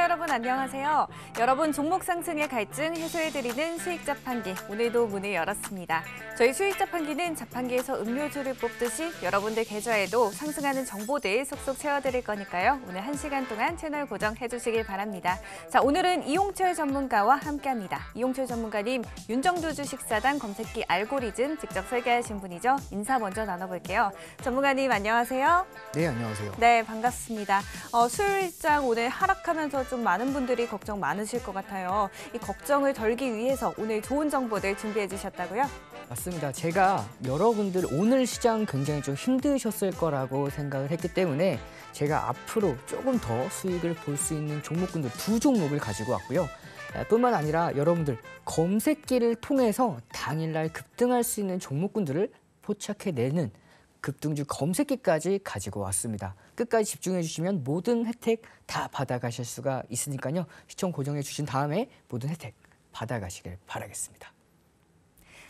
여러분 안녕하세요. 여러분 종목 상승의 갈증 해소해드리는 수익 자판기 오늘도 문을 열었습니다. 저희 수익 자판기는 자판기에서 음료수를 뽑듯이 여러분들 계좌에도 상승하는 정보들 속속 채워드릴 거니까요. 오늘 한시간 동안 채널 고정해 주시길 바랍니다. 자 오늘은 이용철 전문가와 함께합니다. 이용철 전문가님 윤정두 주식사단 검색기 알고리즘 직접 설계하신 분이죠. 인사 먼저 나눠볼게요. 전문가님 안녕하세요. 네 안녕하세요. 네 반갑습니다. 어, 수요일장 오늘 하락하면서 좀 많은 분들이 걱정 많으실 것 같아요. 이 걱정을 덜기 위해서 오늘 좋은 정보들 준비해 주셨다고요? 맞습니다. 제가 여러분들 오늘 시장 굉장히 좀 힘드셨을 거라고 생각을 했기 때문에 제가 앞으로 조금 더 수익을 볼 수 있는 종목군들 두 종목을 가지고 왔고요. 뿐만 아니라 여러분들 검색기를 통해서 당일날 급등할 수 있는 종목군들을 포착해내는 급등주 검색기까지 가지고 왔습니다. 끝까지 집중해 주시면 모든 혜택 다 받아가실 수가 있으니까요. 시청 고정해 주신 다음에 모든 혜택 받아가시길 바라겠습니다.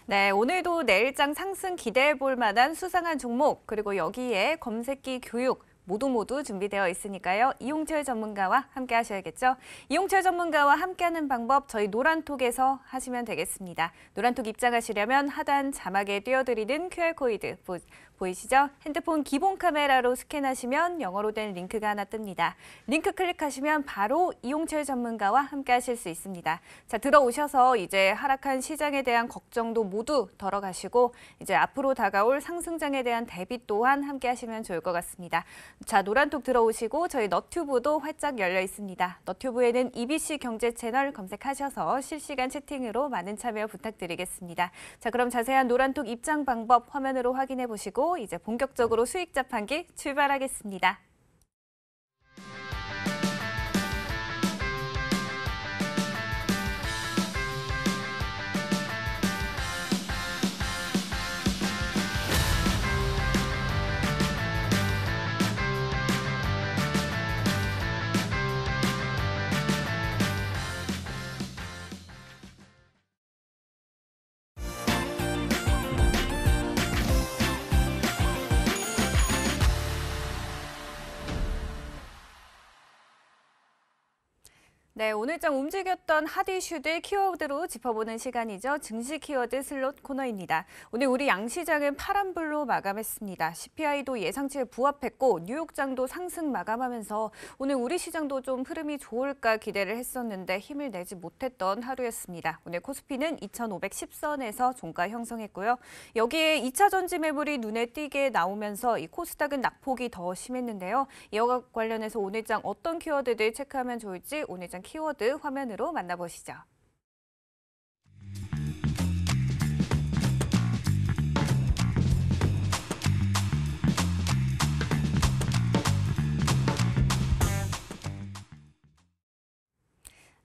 네, 오늘도 내일장 상승 기대해 볼 만한 수상한 종목 그리고 여기에 검색기 교육 모두 모두 준비되어 있으니까요. 이용철 전문가와 함께 하셔야겠죠. 이용철 전문가와 함께하는 방법 저희 노란톡에서 하시면 되겠습니다. 노란톡 입장하시려면 하단 자막에 띄워드리는 QR코드 보이시죠? 핸드폰 기본 카메라로 스캔하시면 영어로 된 링크가 하나 뜹니다. 링크 클릭하시면 바로 이용철 전문가와 함께 하실 수 있습니다. 자, 들어오셔서 이제 하락한 시장에 대한 걱정도 모두 덜어가시고 이제 앞으로 다가올 상승장에 대한 대비 또한 함께 하시면 좋을 것 같습니다. 자, 노란톡 들어오시고 저희 너튜브도 활짝 열려 있습니다. 너튜브에는 EBC 경제 채널 검색하셔서 실시간 채팅으로 많은 참여 부탁드리겠습니다. 자, 그럼 자세한 노란톡 입장 방법 화면으로 확인해 보시고 이제 본격적으로 수익 자판기 출발하겠습니다. 네, 오늘장 움직였던 핫 이슈들 키워드로 짚어보는 시간이죠. 증시 키워드 슬롯 코너입니다. 오늘 우리 양시장은 파란불로 마감했습니다. CPI도 예상치에 부합했고 뉴욕장도 상승 마감하면서 오늘 우리 시장도 좀 흐름이 좋을까 기대를 했었는데 힘을 내지 못했던 하루였습니다. 오늘 코스피는 2,510선에서 종가 형성했고요. 여기에 2차 전지 매물이 눈에 띄게 나오면서 이 코스닥은 낙폭이 더 심했는데요. 이와 관련해서 오늘장 어떤 키워드들 체크하면 좋을지 오늘장 키워드 화면으로 만나보시죠.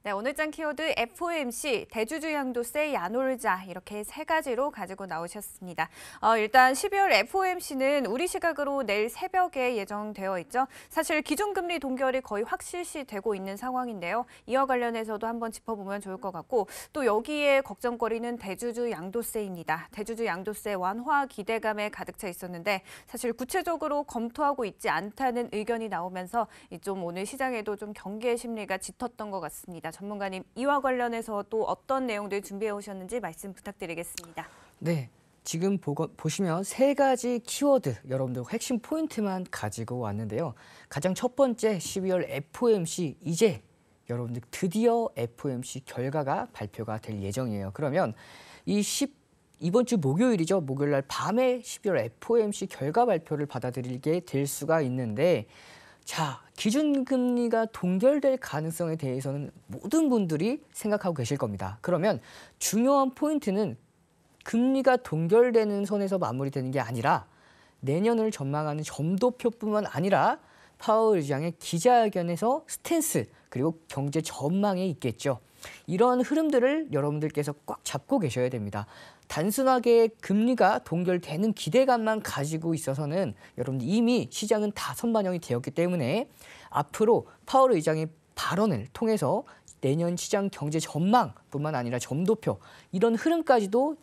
네, 오늘장 키워드 FOMC, 대주주 향도세, 야놀자 이렇게 세 가지로 가지고 나오셨습니다. 어, 일단 12월 FOMC는 우리 시각으로 내일 새벽에 예정되어 있죠. 사실 기준금리 동결이 거의 확실시되고 있는 상황인데요. 이와 관련해서도 한번 짚어보면 좋을 것 같고 또 여기에 걱정거리는 대주주 양도세입니다. 대주주 양도세 완화 기대감에 가득 차 있었는데 사실 구체적으로 검토하고 있지 않다는 의견이 나오면서 좀 오늘 시장에도 좀 경계 심리가 짙었던 것 같습니다. 전문가님 이와 관련해서 또 어떤 내용들 준비해 오셨는지 말씀 부탁드리겠습니다. 네. 지금 보거, 보시면 세 가지 키워드 여러분들 핵심 포인트만 가지고 왔는데요. 가장 첫 번째 12월 FOMC 이제 여러분들 드디어 FOMC 결과가 발표가 될 예정이에요. 그러면 이 10, 이번 주 목요일이죠. 목요일 날 밤에 12월 FOMC 결과 발표를 받아들이게 될 수가 있는데 자, 기준금리가 동결될 가능성에 대해서는 모든 분들이 생각하고 계실 겁니다. 그러면 중요한 포인트는 금리가 동결되는 선에서 마무리되는 게 아니라 내년을 전망하는 점도표뿐만 아니라 파월 의장의 기자회견에서 스탠스 그리고 경제 전망에 있겠죠. 이런 흐름들을 여러분들께서 꽉 잡고 계셔야 됩니다. 단순하게 금리가 동결되는 기대감만 가지고 있어서는 여러분들 이미 시장은 다 선반영이 되었기 때문에 앞으로 파월 의장의 발언을 통해서 내년 시장 경제 전망뿐만 아니라 점도표 이런 흐름까지도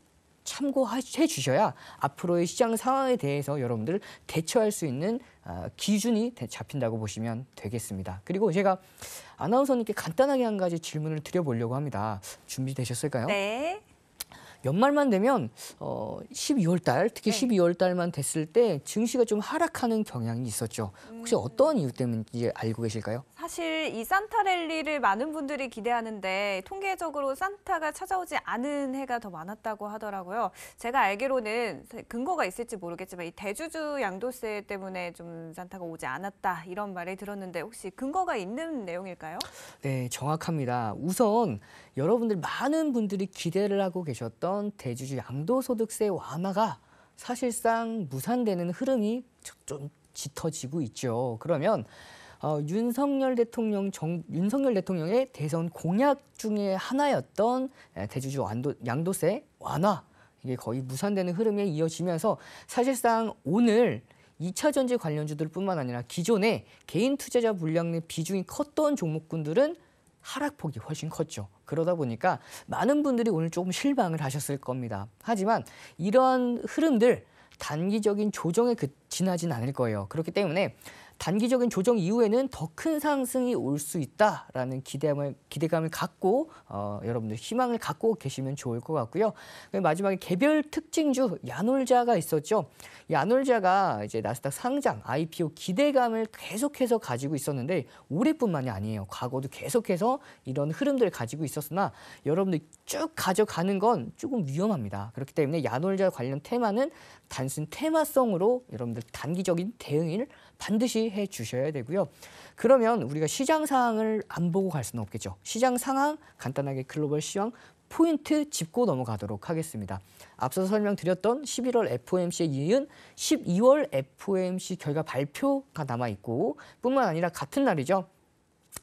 참고해 주셔야 앞으로의 시장 상황에 대해서 여러분들 대처할 수 있는 아, 기준이 잡힌다고 보시면 되겠습니다. 그리고 제가 아나운서님께 간단하게 한 가지 질문을 드려보려고 합니다. 준비되셨을까요? 네. 연말만 되면 어 12월 달 특히 네. 12월 달만 됐을 때 증시가 좀 하락하는 경향이 있었죠. 혹시 음. 어떤 이유 때문인지 알고 계실까요? 사실 이 산타 랠리를 많은 분들이 기대하는데 통계적으로 산타가 찾아오지 않은 해가 더 많았다고 하더라고요. 제가 알기로는 근거가 있을지 모르겠지만 이 대주주 양도세 때문에 좀 산타가 오지 않았다 이런 말을 들었는데 혹시 근거가 있는 내용일까요? 네, 정확합니다. 우선 여러분들 많은 분들이 기대를 하고 계셨던 대주주 양도소득세 완화가 사실상 무산되는 흐름이 좀 짙어지고 있죠. 그러면 어, 윤석열 대통령 정 윤석열 대통령의 대선 공약 중에 하나였던 예, 대주주 완도, 양도세 완화 이게 거의 무산되는 흐름에 이어지면서 사실상 오늘 2차 전지 관련주들 뿐만 아니라 기존에 개인 투자자 물량 내 비중이 컸던 종목군들은 하락폭이 훨씬 컸죠. 그러다 보니까 많은 분들이 오늘 조금 실망을 하셨을 겁니다. 하지만 이러한 흐름들 단기적인 조정에 그, 지나진 않을 거예요. 그렇기 때문에 단기적인 조정 이후에는 더 큰 상승이 올 수 있다라는 기대감을, 기대감을 갖고 어, 여러분들 희망을 갖고 계시면 좋을 것 같고요. 마지막에 개별 특징주 야놀자가 있었죠. 야놀자가 이제 나스닥 상장 IPO 기대감을 계속해서 가지고 있었는데 올해뿐만이 아니에요. 과거도 계속해서 이런 흐름들을 가지고 있었으나 여러분들 쭉 가져가는 건 조금 위험합니다. 그렇기 때문에 야놀자 관련 테마는 단순 테마성으로 여러분들 단기적인 대응을 반드시 해 주셔야 되고요. 그러면 우리가 시장 상황을 안 보고 갈 수는 없겠죠. 시장 상황 간단하게 글로벌 시황 포인트 짚고 넘어가도록 하겠습니다. 앞서 설명드렸던 11월 FOMC에 이은 12월 FOMC 결과 발표가 남아있고 뿐만 아니라 같은 날이죠.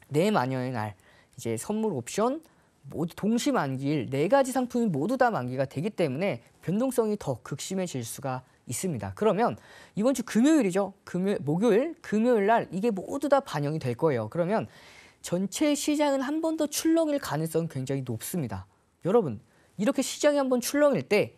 내 마녀의 날 이제 선물 옵션 모두 동시 만기일 네 가지 상품이 모두 다 만기가 되기 때문에 변동성이 더 극심해질 수가 있습니다. 그러면 이번 주 금요일이죠. 금요 일 목요일, 금요일 날 이게 모두 다 반영이 될 거예요. 그러면 전체 시장은 한 번 더 출렁일 가능성은 굉장히 높습니다. 여러분, 이렇게 시장이 한번 출렁일 때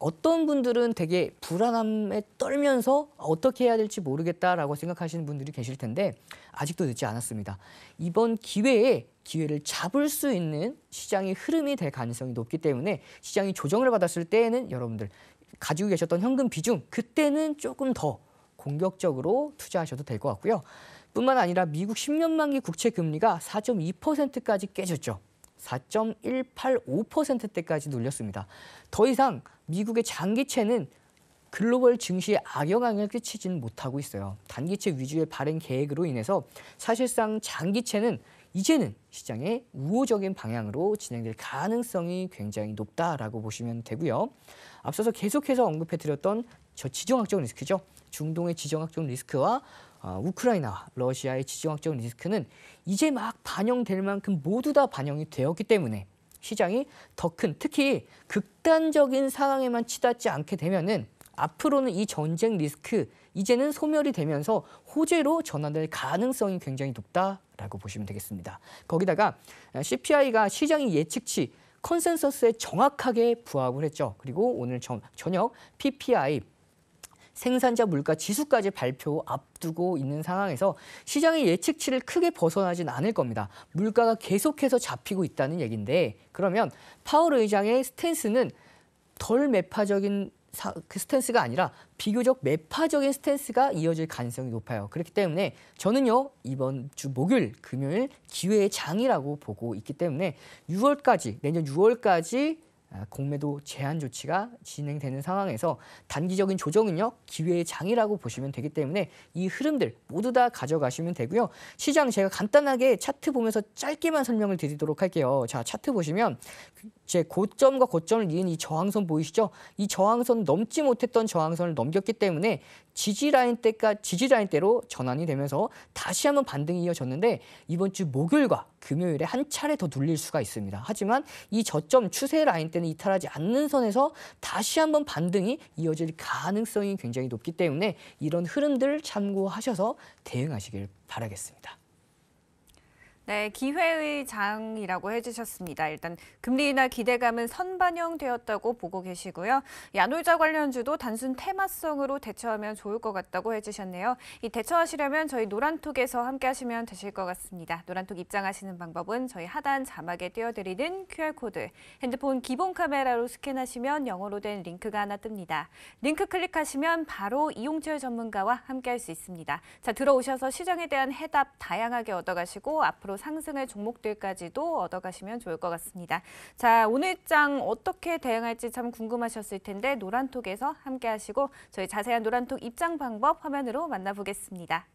어떤 분들은 되게 불안함에 떨면서 어떻게 해야 될지 모르겠다라고 생각하시는 분들이 계실 텐데 아직도 늦지 않았습니다. 이번 기회에 기회를 잡을 수 있는 시장의 흐름이 될 가능성이 높기 때문에 시장이 조정을 받았을 때에는 여러분들 가지고 계셨던 현금 비중 그때는 조금 더 공격적으로 투자하셔도 될 것 같고요. 뿐만 아니라 미국 10년 만기 국채 금리가 4.2%까지 깨졌죠. 4.185%대까지 눌렸습니다. 더 이상 미국의 장기채는 글로벌 증시에 악영향을 끼치지는 못하고 있어요. 단기채 위주의 발행 계획으로 인해서 사실상 장기채는 이제는 시장의 우호적인 방향으로 진행될 가능성이 굉장히 높다라고 보시면 되고요. 앞서서 계속해서 언급해드렸던 저 지정학적 리스크죠. 중동의 지정학적 리스크와 어, 우크라이나 러시아의 지정학적 리스크는 이제 막 반영될 만큼 모두 다 반영이 되었기 때문에 시장이 더 큰 특히 극단적인 상황에만 치닫지 않게 되면은 앞으로는 이 전쟁 리스크 이제는 소멸이 되면서 호재로 전환될 가능성이 굉장히 높다라고 보시면 되겠습니다. 거기다가 CPI가 아, 시장이 예측치 컨센서스에 정확하게 부합을 했죠. 그리고 오늘 저, 저녁 PPI 생산자 물가 지수까지 발표 앞두고 있는 상황에서 시장의 예측치를 크게 벗어나진 않을 겁니다. 물가가 계속해서 잡히고 있다는 얘기인데 그러면 파월 의장의 스탠스는 덜 매파적인 사, 그 스탠스가 아니라 비교적 매파적인 스탠스가 이어질 가능성이 높아요. 그렇기 때문에 저는요 이번 주 목요일, 금요일 기회의 장이라고 보고 있기 때문에 6월까지 내년 6월까지 아, 공매도 제한 조치가 진행되는 상황에서 단기적인 조정은요 기회의 장이라고 보시면 되기 때문에 이 흐름들 모두 다 가져가시면 되고요 시장 제가 간단하게 차트 보면서 짧게만 설명을 드리도록 할게요 자 차트 보시면 제 고점과 고점을 이은 이 저항선 보이시죠? 이 저항선 넘지 못했던 저항선을 넘겼기 때문에 지지라인 때까 지지라인 때로 전환이 되면서 다시 한번 반등이 이어졌는데 이번 주 목요일과 금요일에 한 차례 더 눌릴 수가 있습니다. 하지만 이 저점 추세 라인 때는 이탈하지 않는 선에서 다시 한번 반등이 이어질 가능성이 굉장히 높기 때문에 이런 흐름들 참고하셔서 대응하시길 바라겠습니다. 네, 기회의 장이라고 해주셨습니다. 일단 금리 인하 기대감은 선반영되었다고 보고 계시고요. 야놀자 관련주도 단순 테마성으로 대처하면 좋을 것 같다고 해주셨네요. 이 대처하시려면 저희 노란톡에서 함께 하시면 되실 것 같습니다. 노란톡 입장하시는 방법은 저희 하단 자막에 띄워드리는 QR코드, 핸드폰 기본 카메라로 스캔하시면 영어로 된 링크가 하나 뜹니다. 링크 클릭하시면 바로 이용철 전문가와 함께 할 수 있습니다. 자, 들어오셔서 시장에 대한 해답 다양하게 얻어가시고 앞으로 앞으 상승할 종목들까지도 얻어가시면 좋을 것 같습니다. 자, 오늘장 어떻게 대응할지 참 궁금하셨을 텐데 노란톡에서 함께하시고 저희 자세한 노란톡 입장 방법 화면으로 만나보겠습니다.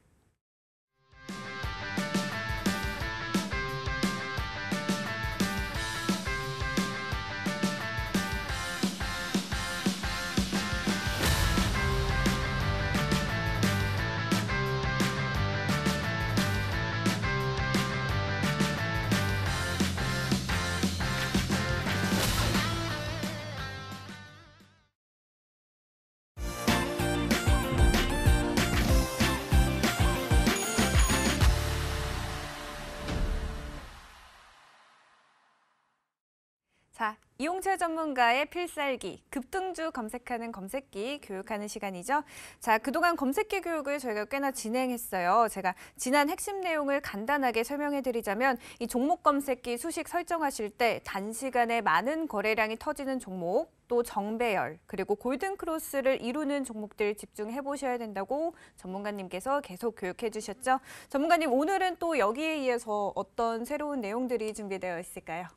자, 이용철 전문가의 필살기, 급등주 검색하는 검색기 교육하는 시간이죠. 자, 그동안 검색기 교육을 저희가 꽤나 진행했어요. 제가 지난 핵심 내용을 간단하게 설명해드리자면 이 종목 검색기 수식 설정하실 때 단시간에 많은 거래량이 터지는 종목, 또 정배열, 그리고 골든크로스를 이루는 종목들 집중해보셔야 된다고 전문가님께서 계속 교육해 주셨죠. 전문가님, 오늘은 또 여기에 이어서 어떤 새로운 내용들이 준비되어 있을까요?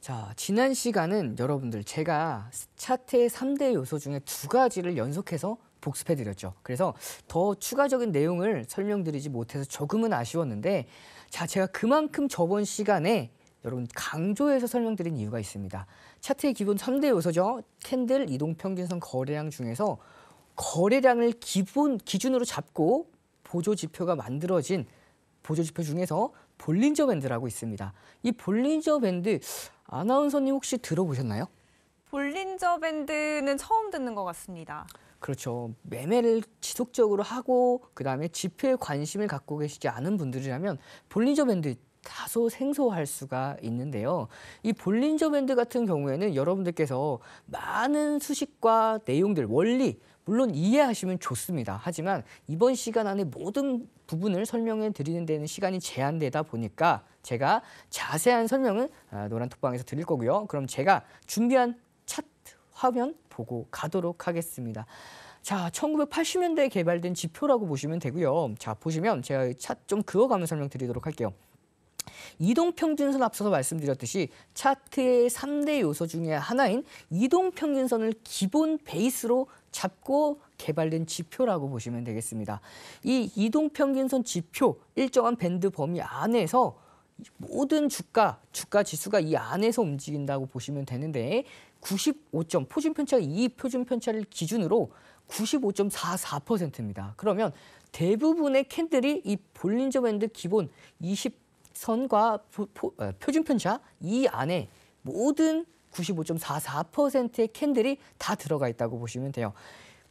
자, 지난 시간은 여러분들 제가 차트의 3대 요소 중에 두 가지를 연속해서 복습해드렸죠. 그래서 더 추가적인 내용을 설명드리지 못해서 조금은 아쉬웠는데 자, 제가 그만큼 저번 시간에 여러분 강조해서 설명드린 이유가 있습니다. 차트의 기본 3대 요소죠. 캔들, 이동평균선, 거래량 중에서 거래량을 기본 기준으로 잡고 보조지표가 만들어진 보조지표 중에서 볼린저 밴드라고 있습니다. 이 볼린저 밴드 아나운서님 혹시 들어보셨나요? 볼린저 밴드는 처음 듣는 것 같습니다. 그렇죠. 매매를 지속적으로 하고 그다음에 지표에 관심을 갖고 계시지 않은 분들이라면 볼린저 밴드 다소 생소할 수가 있는데요. 이 볼린저 밴드 같은 경우에는 여러분들께서 많은 수식과 내용들, 원리, 물론 이해하시면 좋습니다. 하지만 이번 시간 안에 모든 부분을 설명해 드리는 데는 시간이 제한되다 보니까 제가 자세한 설명은 아, 노란톡방에서 드릴 거고요. 그럼 제가 준비한 차트 화면 보고 가도록 하겠습니다. 자, 1980년대에 개발된 지표라고 보시면 되고요. 자, 보시면 제가 차트 좀그어가면 설명드리도록 할게요. 이동평균선 앞서서 말씀드렸듯이 차트의 3대 요소 중에 하나인 이동평균선을 기본 베이스로 잡고 개발된 지표라고 보시면 되겠습니다. 이 이동평균선 지표 일정한 밴드 범위 안에서 모든 주가, 주가 지수가 이 안에서 움직인다고 보시면 되는데 95점, 표준 편차이 표준 편차를 기준으로 95.44%입니다. 그러면 대부분의 캔들이 이 볼린저 밴드 기본 20선과 어, 표준 편차 이 안에 모든 95.44%의 캔들이 다 들어가 있다고 보시면 돼요.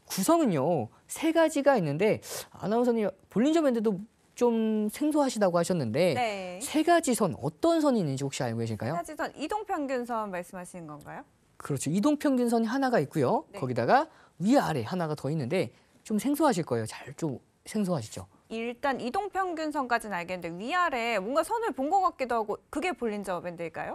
구성은요 세 가지가 있는데 아나운서님 볼린저밴드도 좀 생소하시다고 하셨는데 네. 세 가지 선 어떤 선이 있는지 혹시 알고 계실까요? 세 가지 선 이동 평균선 말씀하시는 건가요? 그렇죠. 이동 평균선이 하나가 있고요. 네. 거기다가 위아래 하나가 더 있는데 좀 생소하실 거예요. 잘 좀 생소하시죠? 일단 이동 평균선까지는 알겠는데 위아래 뭔가 선을 본 것 같기도 하고 그게 볼린저 어밴드일까요?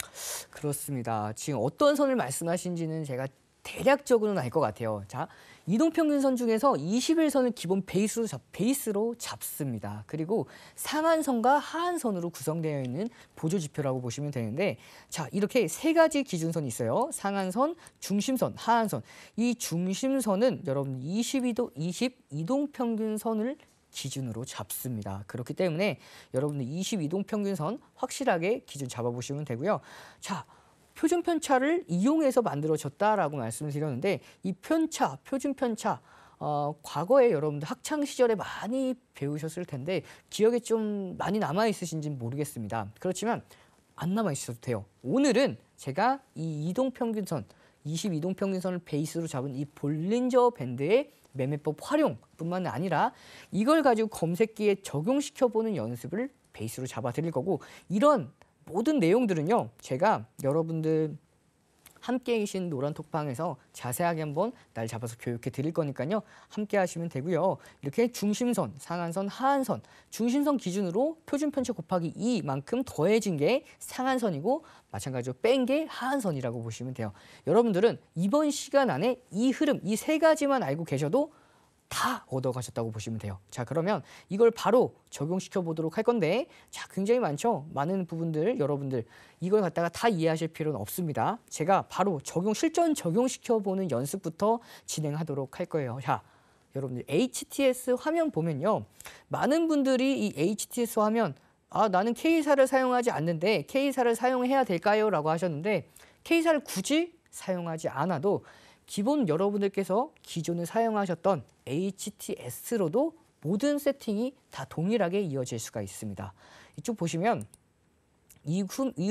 그렇습니다. 지금 어떤 선을 말씀하신지는 제가 대략적으로는 알 것 같아요. 자, 이동평균선 중에서 2 0선을 기본 베이스로, 잡, 베이스로 잡습니다. 그리고 상한선과 하한선으로 구성되어 있는 보조지표라고 보시면 되는데 자 이렇게 세 가지 기준선이 있어요. 상한선, 중심선, 하한선. 이 중심선은 여러분 22도, 20 이동평균선을 기준으로 잡습니다. 그렇기 때문에 여러분들 22동 평균선 확실하게 기준 잡아보시면 되고요. 자, 표준 편차를 이용해서 만들어졌다라고 말씀을 드렸는데 이 편차, 표준 편차 어, 과거에 여러분들 학창 시절에 많이 배우셨을 텐데 기억에 좀 많이 남아 있으신지는 모르겠습니다. 그렇지만 안 남아 있어도 돼요. 오늘은 제가 이 이동 평균선, 22동 평균선을 베이스로 잡은 이 볼린저 밴드의 매매법 활용뿐만 아니라 이걸 가지고 검색기에 적용시켜보는 연습을 베이스로 잡아드릴 거고 이런 모든 내용들은요. 제가 여러분들 함께 계신 노란톡방에서 자세하게 한번 날 잡아서 교육해 드릴 거니까요. 함께 하시면 되고요. 이렇게 중심선, 상한선, 하한선, 중심선 기준으로 표준 편차 곱하기 2만큼 더해진 게 상한선이고 마찬가지로 뺀 게 하한선이라고 보시면 돼요. 여러분들은 이번 시간 안에 이 흐름, 이 세 가지만 알고 계셔도 다 얻어가셨다고 보시면 돼요. 자 그러면 이걸 바로 적용시켜 보도록 할 건데 자 굉장히 많죠. 많은 부분들 여러분들 이걸 갖다가 다 이해하실 필요는 없습니다. 제가 바로 적용 실전 적용시켜 보는 연습부터 진행하도록 할 거예요. 자 여러분들 HTS 화면 보면요. 많은 분들이 이 HTS 화면 아 나는 K사를 사용하지 않는데 K사를 사용해야 될까요? 라고 하셨는데 K사를 굳이 사용하지 않아도 기본 여러분들께서 기존에 사용하셨던 HTS로도 모든 세팅이 다 동일하게 이어질 수가 있습니다. 이쪽 보시면 이,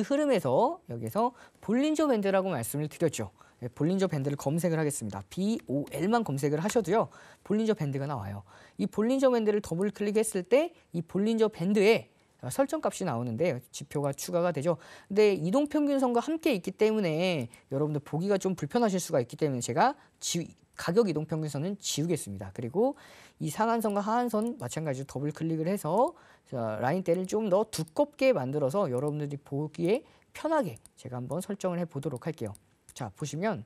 흐름, 에서 여기서 볼린저 밴드라고 말씀을 드렸죠. 예, 볼린저 밴드를 검색을 하겠습니다. BOL만 검색을 하셔도요. 볼린저 밴드가 나와요. 이 볼린저 밴드를 더블 클릭했을 때 이 볼린저 밴드에 아, 설정값이 나오는데 지표가 추가가 되죠. 근데 이동평균선과 함께 있기 때문에 여러분들 보기가 좀 불편하실 수가 있기 때문에 제가 지, 가격 이동평균선은 지우겠습니다. 그리고 이 상한선과 하한선 마찬가지로 더블 클릭을 해서 라인대를 좀 더 두껍게 만들어서 여러분들이 보기에 편하게 제가 한번 설정을 해보도록 할게요. 자 보시면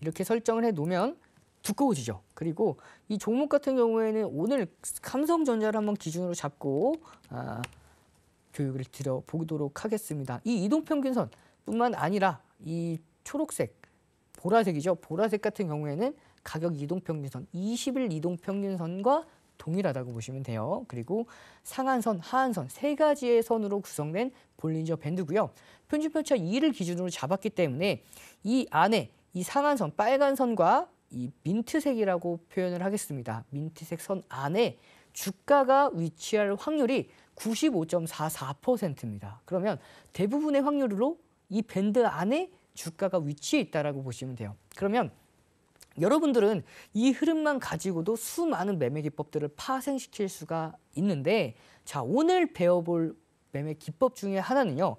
이렇게 설정을 해놓으면 두꺼워지죠. 그리고 이 종목 같은 경우에는 오늘 삼성전자를 한번 기준으로 잡고 아, 교육을 드려보도록 하겠습니다. 이 이동평균선 뿐만 아니라 이 초록색, 보라색이죠. 보라색 같은 경우에는 가격 이동평균선, 20일 이동평균선과 동일하다고 보시면 돼요. 그리고 상한선, 하한선 세 가지의 선으로 구성된 볼린저 밴드고요. 편집편차 2를 기준으로 잡았기 때문에 이 안에 이 상한선, 빨간 선과 이 민트색이라고 표현을 하겠습니다. 민트색 선 안에 주가가 위치할 확률이 95.44%입니다. 그러면 대부분의 확률로 이 밴드 안에 주가가 위치해 있다라고 보시면 돼요. 그러면 여러분들은 이 흐름만 가지고도 수많은 매매 기법들을 파생시킬 수가 있는데 자, 오늘 배워볼 매매 기법 중에 하나는요.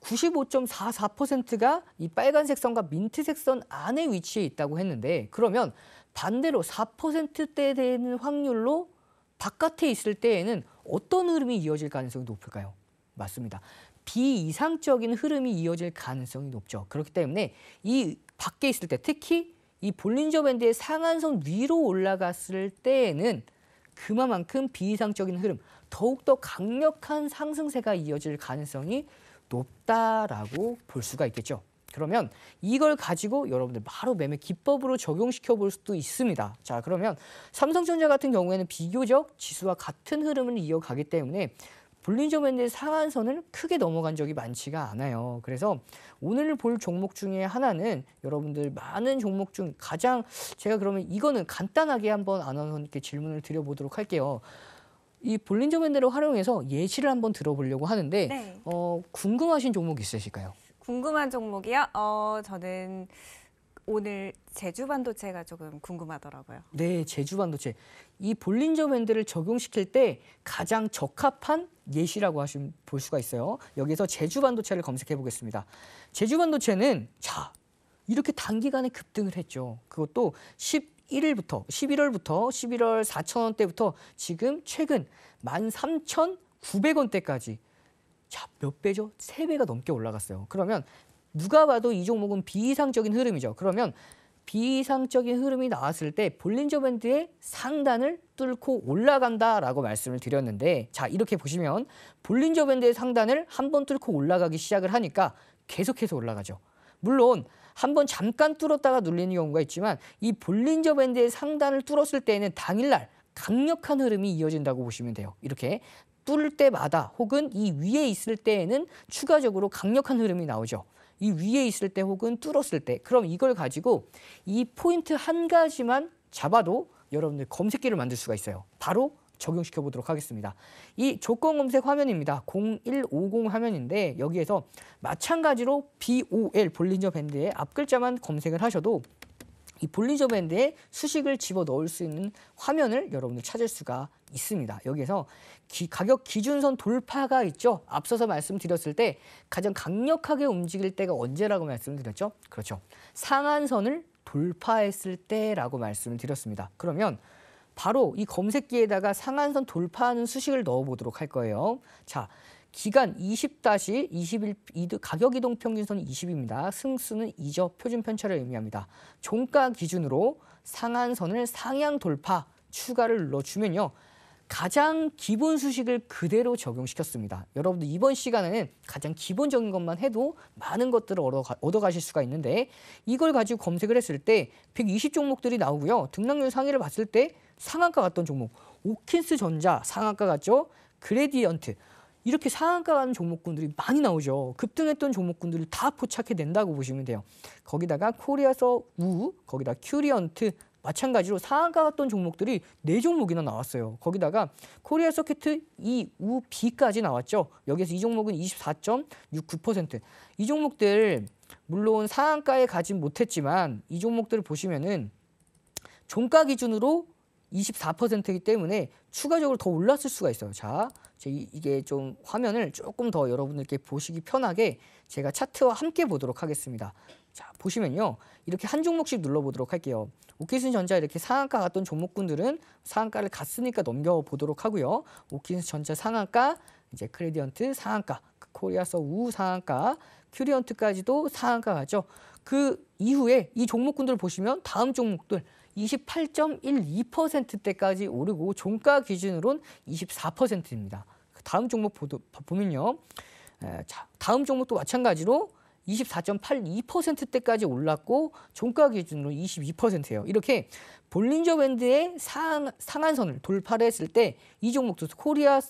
95.44%가 이 빨간색 선과 민트색 선 안에 위치해 있다고 했는데 그러면 반대로 4%대 되는 확률로 바깥에 있을 때에는 어떤 흐름이 이어질 가능성이 높을까요? 맞습니다. 비이상적인 흐름이 이어질 가능성이 높죠. 그렇기 때문에 이 밖에 있을 때 특히 이 볼린저 밴드의 상한선 위로 올라갔을 때에는 그만큼 비이상적인 흐름, 더욱더 강력한 상승세가 이어질 가능성이 높다라고 볼 수가 있겠죠. 그러면 이걸 가지고 여러분들 바로 매매 기법으로 적용시켜 볼 수도 있습니다. 자 그러면 삼성전자 같은 경우에는 비교적 지수와 같은 흐름을 이어가기 때문에 볼린저 밴드의 상한선을 크게 넘어간 적이 많지가 않아요. 그래서 오늘 볼 종목 중에 하나는 여러분들 많은 종목 중 가장 제가 그러면 이거는 간단하게 한번 아나운서님께 질문을 드려보도록 할게요. 이 볼린저 밴드를 활용해서 예시를 한번 들어보려고 하는데 네. 어, 궁금하신 종목 있으실까요? 궁금한 종목이요? 어, 저는 오늘 제주 반도체가 조금 궁금하더라고요. 네, 제주 반도체. 이 볼린저 밴드를 적용시킬 때 가장 적합한 예시라고 하시면 볼 수가 있어요. 여기서 제주 반도체를 검색해 보겠습니다. 제주 반도체는 자, 이렇게 단기간에 급등을 했죠. 그것도 11일부터 11월부터 11월 4천 원대부터 지금 최근 13,900원대까지 몇 배죠? 세배가 넘게 올라갔어요. 그러면 누가 봐도 이 종목은 비이상적인 흐름이죠. 그러면 비이상적인 흐름이 나왔을 때 볼린저 밴드의 상단을 뚫고 올라간다라고 말씀을 드렸는데 자 이렇게 보시면 볼린저 밴드의 상단을 한 번 뚫고 올라가기 시작을 하니까 계속해서 올라가죠. 물론 한 번 잠깐 뚫었다가 눌리는 경우가 있지만 이 볼린저 밴드의 상단을 뚫었을 때에는 당일날 강력한 흐름이 이어진다고 보시면 돼요. 이렇게 뚫을 때마다 혹은 이 위에 있을 때에는 추가적으로 강력한 흐름이 나오죠. 이 위에 있을 때 혹은 뚫었을 때 그럼 이걸 가지고 이 포인트 한 가지만 잡아도 여러분들 검색기를 만들 수가 있어요. 바로 적용시켜 보도록 하겠습니다. 이 조건 검색 화면입니다. 0150 화면인데 여기에서 마찬가지로 BOL 볼린저 밴드의 앞글자만 검색을 하셔도 이 볼리저 밴드에 수식을 집어 넣을 수 있는 화면을 여러분들 찾을 수가 있습니다. 여기에서 기, 가격 기준선 돌파가 있죠. 앞서서 말씀드렸을 때 가장 강력하게 움직일 때가 언제라고 말씀드렸죠? 그렇죠. 상한선을 돌파했을 때라고 말씀을 드렸습니다. 그러면 바로 이 검색기에다가 상한선 돌파하는 수식을 넣어보도록 할 거예요. 자, 기간 20-21 가격 이동 평균선은 20입니다. 승수는 2적 표준 편차를 의미합니다. 종가 기준으로 상한선을 상향 돌파 추가를 넣어주면요. 가장 기본 수식을 그대로 적용시켰습니다. 여러분들 이번 시간에는 가장 기본적인 것만 해도 많은 것들을 얻어가, 실 수가 있는데 이걸 가지고 검색을 했을 때 120 종목들이 나오고요. 등락률 상위를 봤을 때 상한가 같던 종목 오킨스 전자 상한가 같죠? 그레디언트 이렇게 상한가 가는 종목군들이 많이 나오죠. 급등했던 종목군들을 다 포착해 낸다고 보시면 돼요. 거기다가 코리아서 우, 거기다 큐리언트, 마찬가지로 상한가 갔던 종목들이 네 종목이나 나왔어요. 거기다가 코리아 서킷트 2, 우, B까지 나왔죠. 여기서 이 종목은 24.69%. 이 종목들 물론 상한가에 가진 못했지만 이 종목들을 보시면은 종가 기준으로 24%이기 때문에 추가적으로 더 올랐을 수가 있어요. 자, 이게 좀 화면을 조금 더 여러분들께 보시기 편하게 제가 차트와 함께 보도록 하겠습니다. 자 보시면요 이렇게 한 종목씩 눌러보도록 할게요. 오키스전자 이렇게 상한가 갔던 종목군들은 상한가를 갔으니까 넘겨보도록 하고요. 오키스전자 상한가 이제 크레디언트 상한가 코리아서 우 상한가 큐리언트까지도 상한가 가죠. 그 이후에 이 종목군들 보시면 다음 종목들 28.12%대까지 오르고 종가 기준으로는 24%입니다. 그 다음 종목 보도, 보면요. 자, 다음 종목도 마찬가지로 24.82%대까지 올랐고 종가 기준으로 22%예요. 이렇게 볼린저 밴드의 상, 상한선을 돌파 했을 때 이 종목도 코리아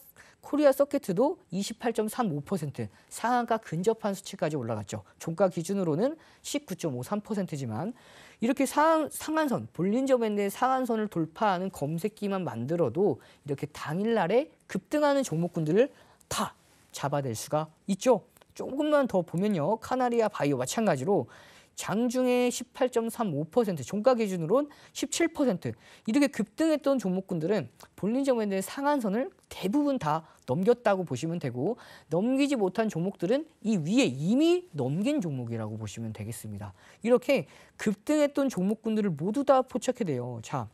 코리아 서킷도 28.35% 상한가 근접한 수치까지 올라갔죠. 종가 기준으로는 19.53%지만 이렇게 상, 상한선, 볼린저밴드의 상한선을 돌파하는 검색기만 만들어도 이렇게 당일날에 급등하는 종목군들을 다 잡아낼 수가 있죠. 조금만 더 보면요. 카나리아 바이오 마찬가지로 장중에 18.35%, 종가 기준으론 17% 이렇게 급등했던 종목군들은 볼린 정면의 상한선을 대부분 다 넘겼다고 보시면 되고 넘기지 못한 종목들은 이 위에 이미 넘긴 종목이라고 보시면 되겠습니다. 이렇게 급등했던 종목군들을 모두 다 포착해야 돼요. 자,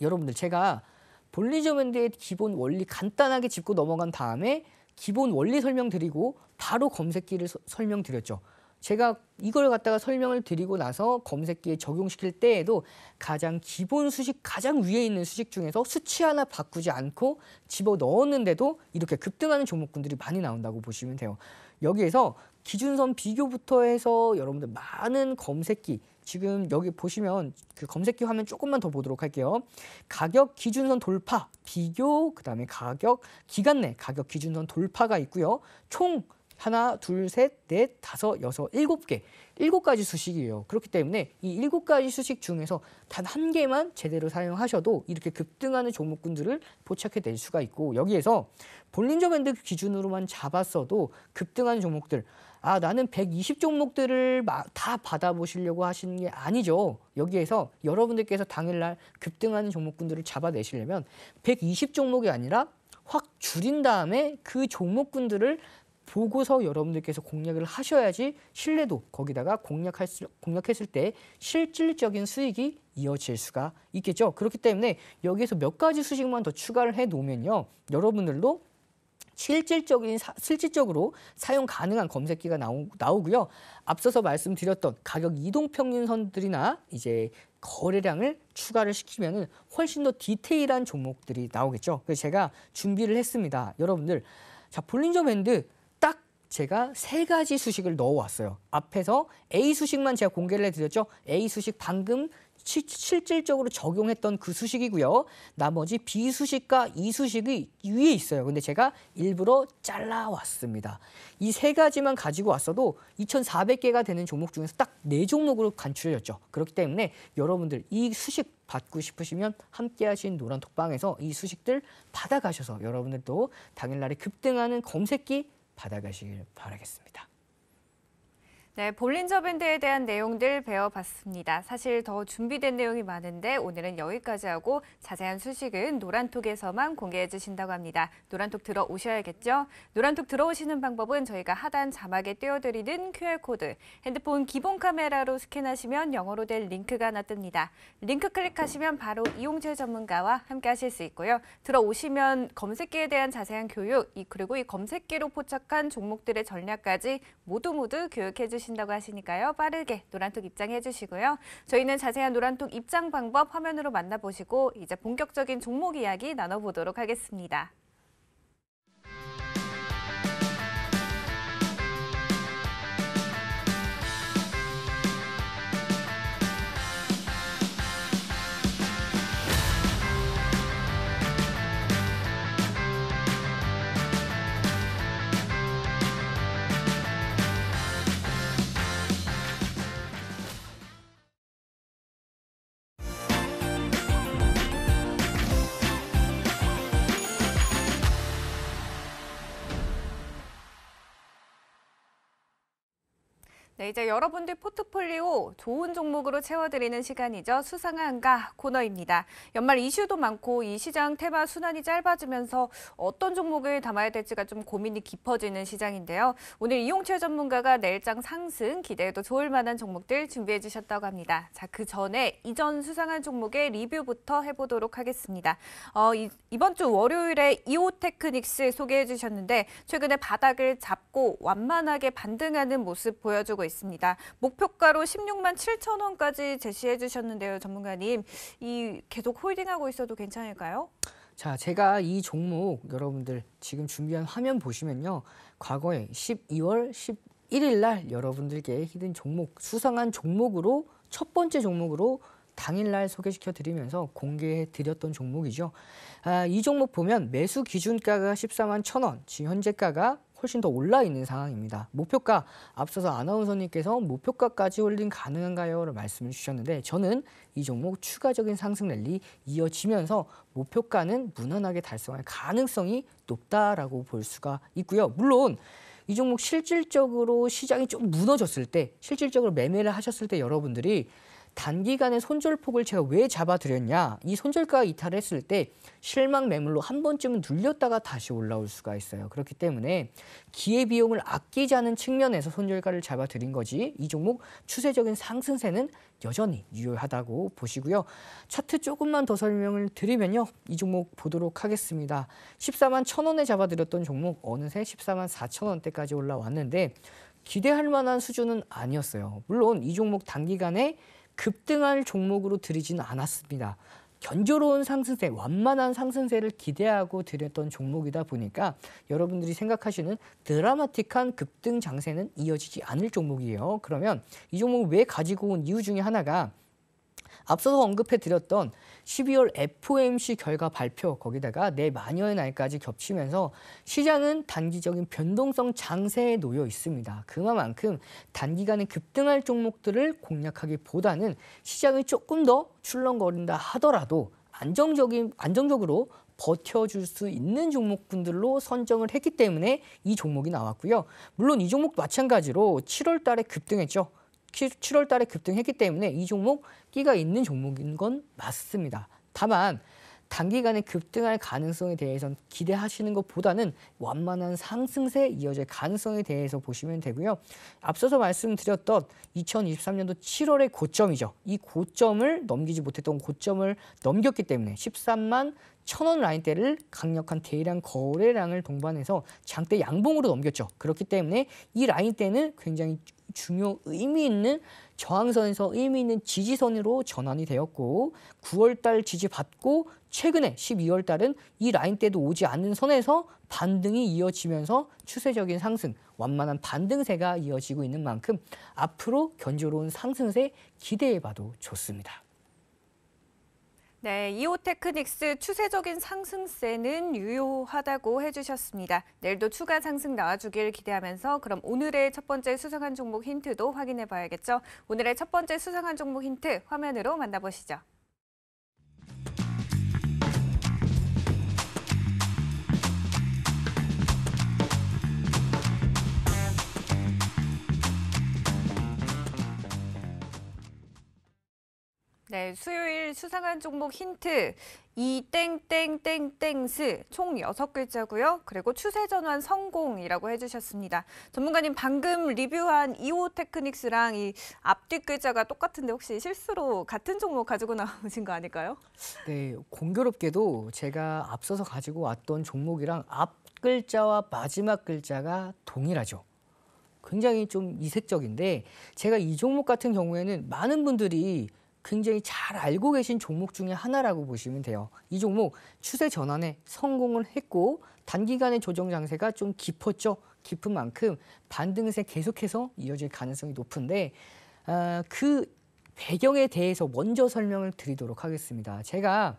여러분들 제가 볼리저맨드의 기본 원리 간단하게 짚고 넘어간 다음에 기본 원리 설명드리고 바로 검색기를 서, 설명드렸죠. 제가 이걸 갖다가 설명을 드리고 나서 검색기에 적용시킬 때에도 가장 기본 수식, 가장 위에 있는 수식 중에서 수치 하나 바꾸지 않고 집어넣었는데도 이렇게 급등하는 종목군들이 많이 나온다고 보시면 돼요. 여기에서 기준선 비교부터 해서 여러분들 많은 검색기 지금 여기 보시면 그 검색기 화면 조금만 더 보도록 할게요. 가격 기준선 돌파, 비교, 그 다음에 가격 기간 내 가격 기준선 돌파가 있고요. 총 하나, 둘, 셋, 넷, 다섯, 여섯, 일곱 개. 일곱 가지 수식이에요. 그렇기 때문에 이 일곱 가지 수식 중에서 단 한 개만 제대로 사용하셔도 이렇게 급등하는 종목군들을 포착해 낼 수가 있고 여기에서 볼린저 밴드 기준으로만 잡았어도 급등하는 종목들 아 나는 120 종목들을 다 받아보시려고 하시는 게 아니죠. 여기에서 여러분들께서 당일날 급등하는 종목군들을 잡아내시려면 120 종목이 아니라 확 줄인 다음에 그 종목군들을 보고서 여러분들께서 공략을 하셔야지 신뢰도 거기다가 공략할 수, 공략했을 때 실질적인 수익이 이어질 수가 있겠죠. 그렇기 때문에 여기에서 몇 가지 수식만 더 추가를 해 놓으면요. 여러분들도 실질적인 실질적으로 사용 가능한 검색기가 나오, 나오고요. 앞서서 말씀드렸던 가격 이동 평균선들이나 이제 거래량을 추가를 시키면 훨씬 더 디테일한 종목들이 나오겠죠. 그래서 제가 준비를 했습니다. 여러분들 자 볼린저 밴드 제가 세 가지 수식을 넣어왔어요. 앞에서 A 수식만 제가 공개를 해드렸죠. A 수식 방금 시, 실질적으로 적용했던 그 수식이고요. 나머지 B 수식과 E 수식이 위에 있어요. 근데 제가 일부러 잘라왔습니다. 이 세 가지만 가지고 왔어도 2,400개가 되는 종목 중에서 딱 네 종목으로 간추려졌죠. 그렇기 때문에 여러분들 이 수식 받고 싶으시면 함께하신 노란 독방에서 이 수식들 받아가셔서 여러분들도 당일날에 급등하는 검색기 받아가시길 바라겠습니다. 네, 볼린저 밴드에 대한 내용들 배워봤습니다. 사실 더 준비된 내용이 많은데 오늘은 여기까지 하고 자세한 수식은 노란톡에서만 공개해 주신다고 합니다. 노란톡 들어오셔야겠죠? 노란톡 들어오시는 방법은 저희가 하단 자막에 띄워드리는 QR코드, 핸드폰 기본 카메라로 스캔하시면 영어로 된 링크가 나 뜹니다. 링크 클릭하시면 바로 이용철 전문가와 함께 하실 수 있고요. 들어오시면 검색기에 대한 자세한 교육, 그리고 이 검색기로 포착한 종목들의 전략까지 모두 모두 교육해 주시니 주신다고 하시니까요. 빠르게 노란톡 입장해 주시고요. 저희는 자세한 노란톡 입장 방법 화면으로 만나보시고 이제 본격적인 종목 이야기 나눠보도록 하겠습니다. 네, 이제 여러분들 포트폴리오 좋은 종목으로 채워드리는 시간이죠. 수상한가 코너입니다. 연말 이슈도 많고 이 시장 테마 순환이 짧아지면서 어떤 종목을 담아야 될지가 좀 고민이 깊어지는 시장인데요. 오늘 이용철 전문가가 내일장 상승 기대해도 좋을 만한 종목들 준비해 주셨다고 합니다. 자, 그 전에 이전 수상한 종목의 리뷰부터 해보도록 하겠습니다. 어, 이, 이번 주 월요일에 이오테크닉스 소개해 주셨는데 최근에 바닥을 잡고 완만하게 반등하는 모습 보여주고 있습니다. 있습니다. 목표가로 16만 7천 원까지 제시해 주셨는데요. 전문가님, 이 계속 홀딩하고 있어도 괜찮을까요? 자, 제가 이 종목 여러분들 지금 준비한 화면 보시면요. 과거에 12월 11일 날 여러분들께 히든 종목, 수상한 종목으로 첫 번째 종목으로 당일날 소개시켜 드리면서 공개해 드렸던 종목이죠. 아, 이 종목 보면 매수 기준가가 14만 1천 원, 지금 현재가가 훨씬 더 올라 있는 상황입니다. 목표가 앞서서 아나운서님께서 목표가까지 올린 가능한가요를 말씀을 주셨는데 저는 이 종목 추가적인 상승 랠리 이어지면서 목표가는 무난하게 달성할 가능성이 높다라고 볼 수가 있고요. 물론 이 종목 실질적으로 시장이 좀 무너졌을 때 실질적으로 매매를 하셨을 때 여러분들이 단기간에 손절폭을 제가 왜 잡아드렸냐. 이 손절가 이탈했을 때 실망 매물로 한 번쯤은 눌렸다가 다시 올라올 수가 있어요. 그렇기 때문에 기회비용을 아끼자는 측면에서 손절가를 잡아드린 거지 이 종목 추세적인 상승세는 여전히 유효하다고 보시고요. 차트 조금만 더 설명을 드리면요. 이 종목 보도록 하겠습니다. 14만 1,000원에 잡아드렸던 종목 어느새 14만 4,000원대까지 올라왔는데 기대할 만한 수준은 아니었어요. 물론 이 종목 단기간에 급등할 종목으로 들이지는 않았습니다. 견조로운 상승세, 완만한 상승세를 기대하고 드렸던 종목이다 보니까 여러분들이 생각하시는 드라마틱한 급등 장세는 이어지지 않을 종목이에요. 그러면 이 종목을 왜 가지고 온 이유 중에 하나가 앞서서 언급해 드렸던 12월 FOMC 결과 발표 거기다가 내 마녀의 날까지 겹치면서 시장은 단기적인 변동성 장세에 놓여 있습니다. 그만큼 단기간에 급등할 종목들을 공략하기보다는 시장이 조금 더 출렁거린다 하더라도 안정적인 안정적으로 버텨줄 수 있는 종목분들로 선정을 했기 때문에 이 종목이 나왔고요. 물론 이 종목도 마찬가지로 7월 달에 급등했죠. 7월 달에 급등했기 때문에 이 종목 끼가 있는 종목인 건 맞습니다. 다만 단기간에 급등할 가능성에 대해서는 기대하시는 것보다는 완만한 상승세 이어질 가능성에 대해서 보시면 되고요. 앞서서 말씀드렸던 2023년도 7월의 고점이죠. 이 고점을 넘기지 못했던 고점을 넘겼기 때문에 13만 천원 라인대를 강력한 대량 거래량을 동반해서 장대 양봉으로 넘겼죠. 그렇기 때문에 이 라인대는 굉장히 중요 의미 있는 저항선에서 의미 있는 지지선으로 전환이 되었고 9월달 지지받고 최근에 12월달은 이 라인 때도 오지 않는 선에서 반등이 이어지면서 추세적인 상승, 완만한 반등세가 이어지고 있는 만큼 앞으로 견조로운 상승세 기대해봐도 좋습니다. 네, 이오테크닉스 추세적인 상승세는 유효하다고 해주셨습니다. 내일도 추가 상승 나와주길 기대하면서 그럼 오늘의 첫 번째 수상한 종목 힌트도 확인해 봐야겠죠. 오늘의 첫 번째 수상한 종목 힌트 화면으로 만나보시죠. 네, 수요일 수상한 종목 힌트 이 땡땡땡땡스 총 여섯 글자고요. 그리고 추세 전환 성공이라고 해주셨습니다. 전문가님 방금 리뷰한 이오 테크닉스랑 이 앞뒤 글자가 똑같은데 혹시 실수로 같은 종목 가지고 나오신 거 아닐까요? 네, 공교롭게도 제가 앞서서 가지고 왔던 종목이랑 앞 글자와 마지막 글자가 동일하죠. 굉장히 좀 이색적인데 제가 이 종목 같은 경우에는 많은 분들이 굉장히 잘 알고 계신 종목 중에 하나라고 보시면 돼요. 이 종목 추세 전환에 성공을 했고 단기간의 조정 장세가 좀 깊었죠. 깊은 만큼 반등세 계속해서 이어질 가능성이 높은데 어, 그 배경에 대해서 먼저 설명을 드리도록 하겠습니다. 제가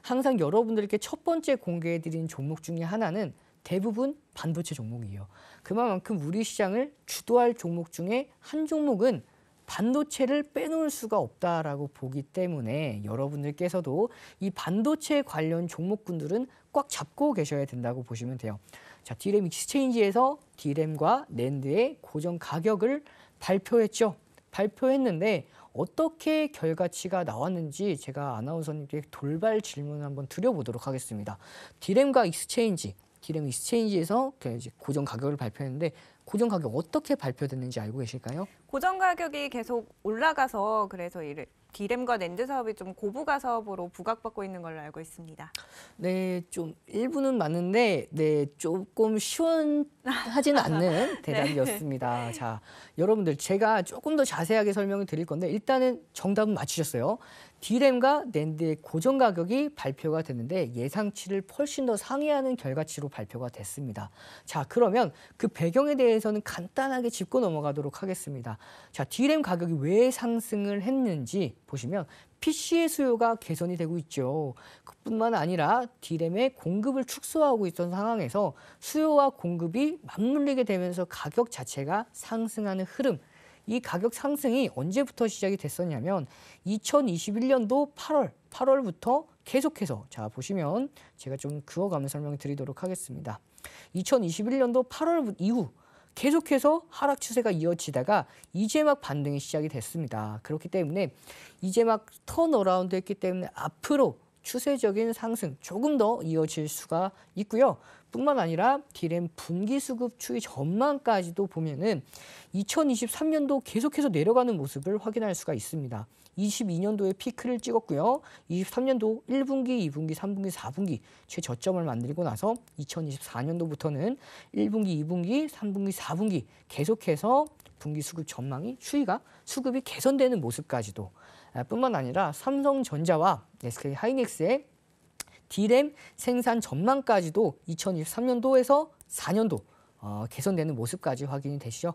항상 여러분들께 첫 번째 공개해드린 종목 중에 하나는 대부분 반도체 종목이에요. 그만큼 우리 시장을 주도할 종목 중에 한 종목은 반도체를 빼놓을 수가 없다라고 보기 때문에 여러분들께서도 이 반도체 관련 종목군들은 꽉 잡고 계셔야 된다고 보시면 돼요. 자, D램 익스체인지에서 D램과 낸드의 고정 가격을 발표했죠. 발표했는데 어떻게 결과치가 나왔는지 제가 아나운서님께 돌발 질문을 한번 드려보도록 하겠습니다. D램과 익스체인지, D램 익스체인지에서 고정 가격을 발표했는데 고정 가격 어떻게 발표됐는지 알고 계실까요? 고정 가격이 계속 올라가서 그래서 이 디램과 랜드 사업이 좀 고부가 사업으로 부각받고 있는 걸로 알고 있습니다. 네, 좀 일부는 맞는데 네, 조금 시원하지는 않는 네. 대답이었습니다. 네. 자, 여러분들 제가 조금 더 자세하게 설명을 드릴 건데 일단은 정답은 맞추셨어요. D램과 낸드의 고정 가격이 발표가 됐는데 예상치를 훨씬 더 상회하는 결과치로 발표가 됐습니다. 자, 그러면 그 배경에 대해서는 간단하게 짚고 넘어가도록 하겠습니다. 자, D램 가격이 왜 상승을 했는지 보시면 PC의 수요가 개선이 되고 있죠. 그뿐만 아니라 D램의 공급을 축소하고 있던 상황에서 수요와 공급이 맞물리게 되면서 가격 자체가 상승하는 흐름 이 가격 상승이 언제부터 시작이 됐었냐면 2021년도 8월, 8월부터 계속해서 자 보시면 제가 좀 그어가면서 설명을 드리도록 하겠습니다. 2021년도 8월 이후 계속해서 하락 추세가 이어지다가 이제 막 반등이 시작이 됐습니다. 그렇기 때문에 이제 막 턴어라운드 했기 때문에 앞으로 추세적인 상승 조금 더 이어질 수가 있고요. 뿐만 아니라 디램 분기 수급 추이 전망까지도 보면은 2023년도 계속해서 내려가는 모습을 확인할 수가 있습니다. 22년도에 피크를 찍었고요. 23년도 1분기, 2분기, 3분기, 4분기 최저점을 만들고 나서 2024년도부터는 1분기, 2분기, 3분기, 4분기 계속해서 분기 수급 전망이 추이가 수급이 개선되는 모습까지도 아, 뿐만 아니라 삼성전자와 SK 하이닉스의 디램 생산 전망까지도 2023년도에서 4년도 어, 개선되는 모습까지 확인이 되시죠.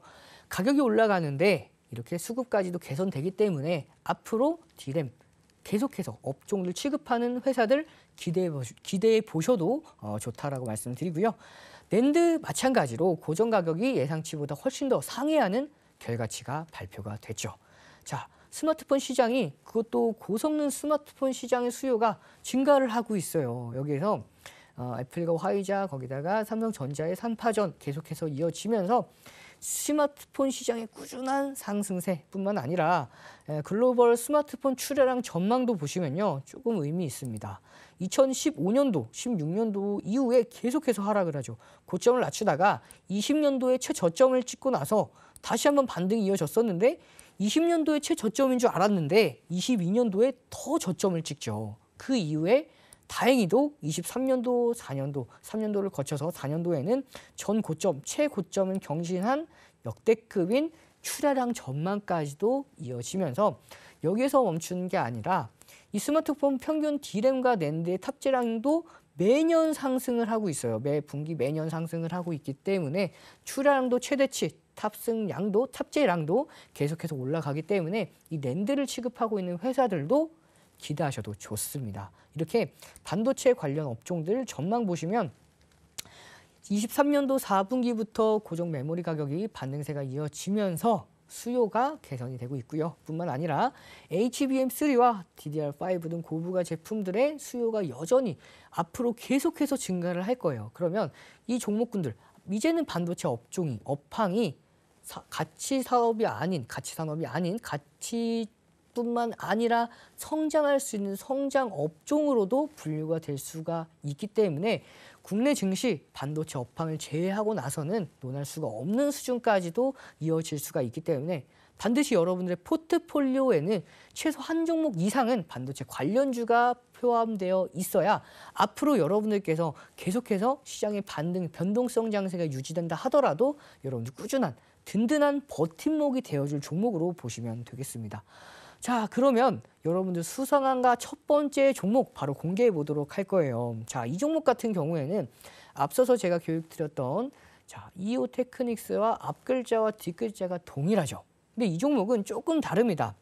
가격이 올라가는데 이렇게 수급까지도 개선되기 때문에 앞으로 디램 계속해서 업종을 취급하는 회사들 기대해, 기대해 보셔도 어, 좋다라고 말씀드리고요. 랜드 마찬가지로 고정 가격이 예상치보다 훨씬 더 상회하는 결과치가 발표가 됐죠. 자, 스마트폰 시장이 그것도 고성능 스마트폰 시장의 수요가 증가를 하고 있어요. 여기에서 어, 애플과 화이자 거기다가 삼성전자의 산파전 계속해서 이어지면서 스마트폰 시장의 꾸준한 상승세뿐만 아니라 글로벌 스마트폰 출하량 전망도 보시면요. 조금 의미 있습니다. 2015년도, 16년도 이후에 계속해서 하락을 하죠. 고점을 낮추다가 20년도에 최저점을 찍고 나서 다시 한번 반등이 이어졌었는데 20년도에 최저점인 줄 알았는데 22년도에 더 저점을 찍죠. 그 이후에 다행히도 23년도, 4년도, 3년도를 거쳐서 4년도에는 전 고점, 최고점을 경신한 역대급인 출하량 전망까지도 이어지면서 여기에서 멈추는 게 아니라 이 스마트폰 평균 디램과 낸드의 탑재량도 매년 상승을 하고 있어요. 매 분기 매년 상승을 하고 있기 때문에 출하량도 최대치 탑승량도 탑재량도 계속해서 올라가기 때문에 이 랜드를 취급하고 있는 회사들도 기대하셔도 좋습니다. 이렇게 반도체 관련 업종들 전망 보시면 23년도 4분기부터 고정 메모리 가격이 반등세가 이어지면서 수요가 개선이 되고 있고요. 뿐만 아니라 HBM3와 DDR5 등 고부가 제품들의 수요가 여전히 앞으로 계속해서 증가를 할 거예요. 그러면 이 종목군들 이제는 반도체 업종이 업황이 사, 가치 사업이 아닌 가치 산업이 아닌 가치뿐만 아니라 성장할 수 있는 성장 업종으로도 분류가 될 수가 있기 때문에 국내 증시 반도체 업황을 제외하고 나서는 논할 수가 없는 수준까지도 이어질 수가 있기 때문에 반드시 여러분들의 포트폴리오에는 최소 한 종목 이상은 반도체 관련주가 포함되어 있어야 앞으로 여러분들께서 계속해서 시장의 반등 변동성 장세가 유지된다 하더라도 여러분들 꾸준한 든든한 버팀목이 되어줄 종목으로 보시면 되겠습니다. 자 그러면 여러분들 수상한가 첫 번째 종목 바로 공개해 보도록 할 거예요. 자이 종목 같은 경우에는 앞서서 제가 교육드렸던 자 이오 테크닉스와 앞글자와 뒷글자가 동일하죠. 근데 이 종목은 조금 다릅니다.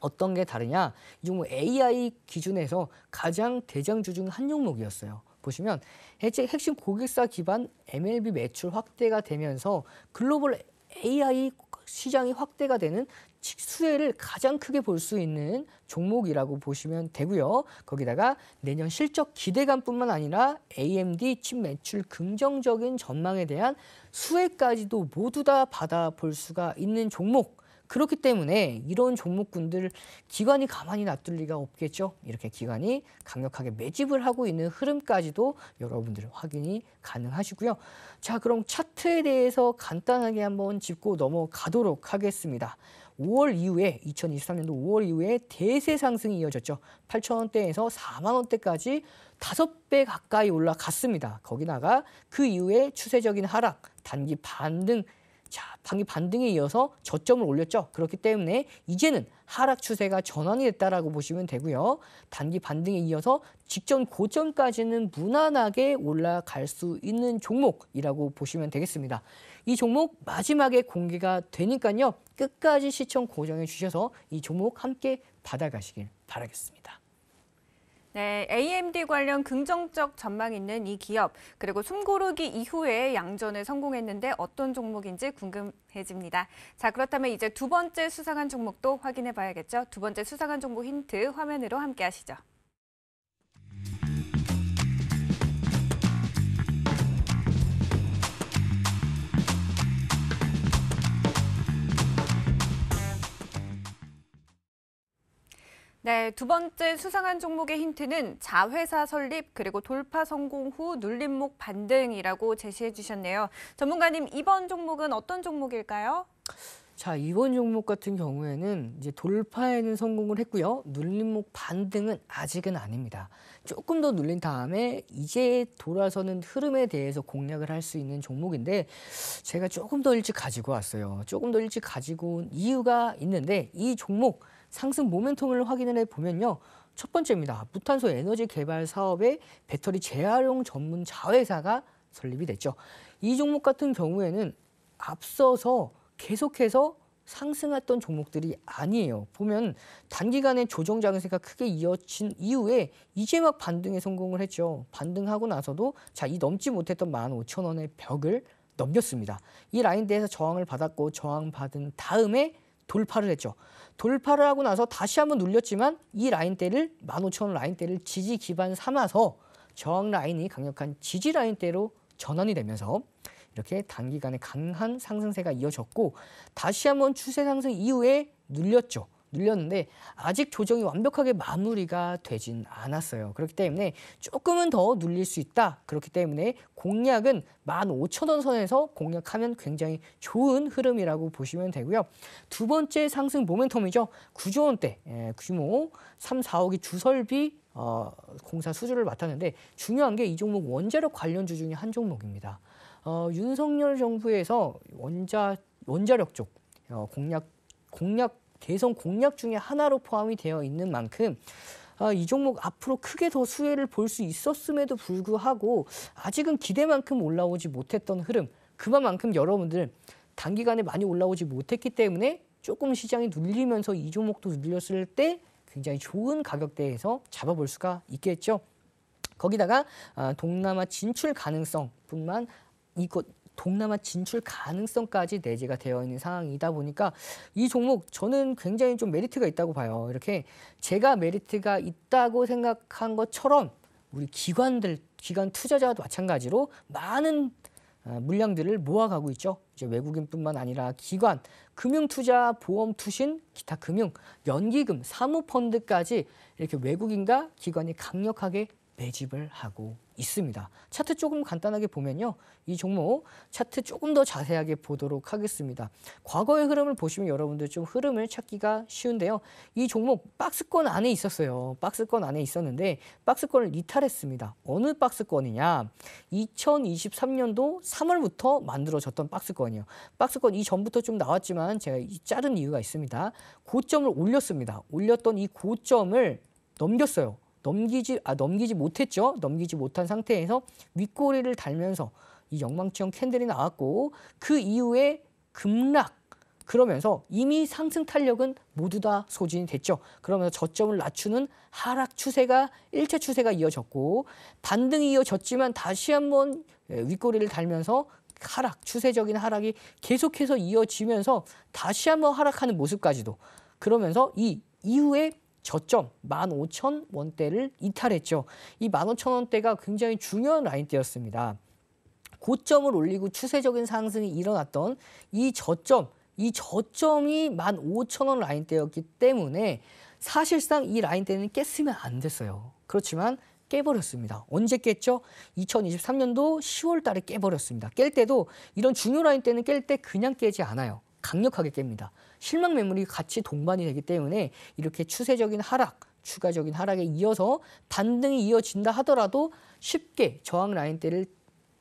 어떤 게 다르냐? 이 종목 AI 기준에서 가장 대장주 중 한 종목이었어요. 보시면 핵심 고객사 기반 MLB 매출 확대가 되면서 글로벌 AI 시장이 확대가 되는 수혜를 가장 크게 볼 수 있는 종목이라고 보시면 되고요. 거기다가 내년 실적 기대감뿐만 아니라 AMD 칩 매출 긍정적인 전망에 대한 수혜까지도 모두 다 받아볼 수가 있는 종목. 그렇기 때문에 이런 종목군들 기관이 가만히 놔둘 리가 없겠죠. 이렇게 기관이 강력하게 매집을 하고 있는 흐름까지도 여러분들 확인이 가능하시고요. 자 그럼 차트에 대해서 간단하게 한번 짚고 넘어가도록 하겠습니다. 5월 이후에 2023년도 5월 이후에 대세 상승이 이어졌죠. 8천원대에서 4만 원대까지 5배 가까이 올라갔습니다. 거기다가 그 이후에 추세적인 하락, 단기 반등 자, 방이 반등에 이어서 저점을 올렸죠. 그렇기 때문에 이제는 하락 추세가 전환이 됐다라고 보시면 되고요. 단기 반등에 이어서 직전 고점까지는 무난하게 올라갈 수 있는 종목이라고 보시면 되겠습니다. 이 종목 마지막에 공개가 되니까요. 끝까지 시청 고정해 주셔서 이 종목 함께 받아가시길 바라겠습니다. 네, AMD 관련 긍정적 전망이 있는 이 기업, 그리고 숨고르기 이후에 양전을 성공했는데 어떤 종목인지 궁금해집니다. 자, 그렇다면 이제 두 번째 수상한 종목도 확인해 봐야겠죠? 두 번째 수상한 종목 힌트 화면으로 함께 하시죠. 네, 두 번째 수상한 종목의 힌트는 자회사 설립 그리고 돌파 성공 후 눌림목 반등이라고 제시해 주셨네요. 전문가님, 이번 종목은 어떤 종목일까요? 자, 이번 종목 같은 경우에는 이제 돌파에는 성공을 했고요. 눌림목 반등은 아직은 아닙니다. 조금 더 눌린 다음에 이제 돌아서는 흐름에 대해서 공략을 할 수 있는 종목인데 제가 조금 더 일찍 가지고 왔어요. 조금 더 일찍 가지고 온 이유가 있는데 이 종목 상승 모멘텀을 확인을 해보면요. 첫 번째입니다. 무탄소 에너지 개발 사업에 배터리 재활용 전문 자회사가 설립이 됐죠. 이 종목 같은 경우에는 앞서서 계속해서 상승했던 종목들이 아니에요. 보면 단기간에 조정 장세가 크게 이어진 이후에 이제 막 반등에 성공을 했죠. 반등하고 나서도 자, 이 넘지 못했던 15,000원의 벽을 넘겼습니다. 이 라인대에서 저항을 받았고 저항받은 다음에 돌파를 했죠. 돌파를 하고 나서 다시 한번 눌렸지만 이 라인대를 15,000원 라인대를 지지 기반 삼아서 저항 라인이 강력한 지지 라인대로 전환이 되면서 이렇게 단기간에 강한 상승세가 이어졌고 다시 한번 추세 상승 이후에 눌렸죠. 늘렸는데 아직 조정이 완벽하게 마무리가 되진 않았어요. 그렇기 때문에 조금은 더 눌릴 수 있다. 그렇기 때문에 공약은 15,000원 선에서 공약하면 굉장히 좋은 흐름이라고 보시면 되고요. 두 번째 상승 모멘텀이죠. 9조 원대 예, 규모 3, 4억이 주설비 어, 공사 수주를 맡았는데 중요한 게 이 종목 원자력 관련주 중에 한 종목입니다. 어, 윤석열 정부에서 원자 원자력 쪽 어, 공약 공략 대선 공약 중에 하나로 포함이 되어 있는 만큼 아, 이 종목 앞으로 크게 더 수혜를 볼 수 있었음에도 불구하고 아직은 기대만큼 올라오지 못했던 흐름 그만큼 여러분들 단기간에 많이 올라오지 못했기 때문에 조금 시장이 눌리면서 이 종목도 눌렸을 때 굉장히 좋은 가격대에서 잡아볼 수가 있겠죠. 거기다가 아, 동남아 진출 가능성뿐만 이것 동남아 진출 가능성까지 내재가 되어 있는 상황이다 보니까 이 종목 저는 굉장히 좀 메리트가 있다고 봐요. 이렇게 제가 메리트가 있다고 생각한 것처럼 우리 기관들 기관 투자자도 마찬가지로 많은 어, 물량들을 모아가고 있죠. 이제 외국인뿐만 아니라 기관, 금융투자, 보험, 투신, 기타 금융, 연기금, 사모펀드까지 이렇게 외국인과 기관이 강력하게 매집을 하고 있습니다. 차트 조금 간단하게 보면요. 이 종목 차트 조금 더 자세하게 보도록 하겠습니다. 과거의 흐름을 보시면 여러분들 좀 흐름을 찾기가 쉬운데요. 이 종목 박스권 안에 있었어요. 박스권 안에 있었는데 박스권을 이탈했습니다. 어느 박스권이냐. 2023년도 3월부터 만들어졌던 박스권이요. 박스권 이전부터 좀 나왔지만 제가 자른 이유가 있습니다. 고점을 올렸습니다. 올렸던 이 고점을 넘겼어요. 넘기지 아 넘기지 못했죠. 넘기지 못한 상태에서 윗꼬리를 달면서 이 영망치형 캔들이 나왔고 그 이후에 급락 그러면서 이미 상승 탄력은 모두 다 소진이 됐죠. 그러면서 저점을 낮추는 하락 추세가 일차 추세가 이어졌고 반등이 이어졌지만 다시 한번 예, 윗꼬리를 달면서 하락 추세적인 하락이 계속해서 이어지면서 다시 한번 하락하는 모습까지도 그러면서 이 이후에 저점 15,000원대를 이탈했죠. 이 15,000원대가 굉장히 중요한 라인대였습니다. 고점을 올리고 추세적인 상승이 일어났던 이 저점, 이 저점이 15,000원 라인대였기 때문에 사실상 이 라인대는 깼으면 안 됐어요. 그렇지만 깨버렸습니다. 언제 깼죠? 2023년도 10월 달에 깨버렸습니다. 깰 때도 이런 중요 라인대는 깰 때 그냥 깨지 않아요. 강력하게 깹니다. 실망 매물이 같이 동반이 되기 때문에 이렇게 추세적인 하락, 추가적인 하락에 이어서 반등이 이어진다 하더라도 쉽게 저항 라인대를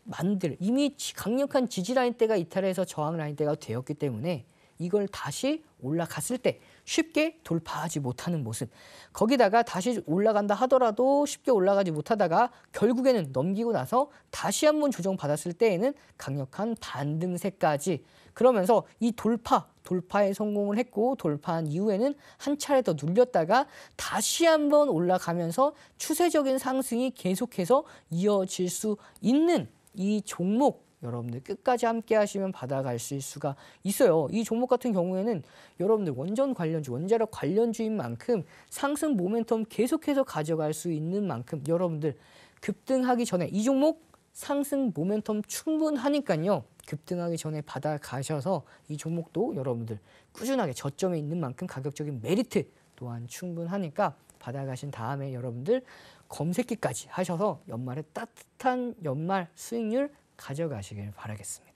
만들 이미 강력한 지지 라인대가 이탈해서 저항 라인대가 되었기 때문에 이걸 다시 올라갔을 때 쉽게 돌파하지 못하는 모습. 거기다가 다시 올라간다 하더라도 쉽게 올라가지 못하다가 결국에는 넘기고 나서 다시 한번 조정받았을 때에는 강력한 반등세까지 그러면서 이 돌파 돌파에 성공을 했고 돌파한 이후에는 한 차례 더 눌렸다가 다시 한번 올라가면서 추세적인 상승이 계속해서 이어질 수 있는 이 종목 여러분들 끝까지 함께 하시면 받아갈실 수가 있어요. 이 종목 같은 경우에는 여러분들 원전 관련주, 원자력 관련주인 만큼 상승 모멘텀 계속해서 가져갈 수 있는 만큼 여러분들 급등하기 전에 이 종목 상승 모멘텀 충분하니까요. 급등하기 전에 받아가셔서 이 종목도 여러분들 꾸준하게 저점에 있는 만큼 가격적인 메리트 또한 충분하니까 받아가신 다음에 여러분들 검색기까지 하셔서 연말에 따뜻한 연말 수익률 가져가시길 바라겠습니다.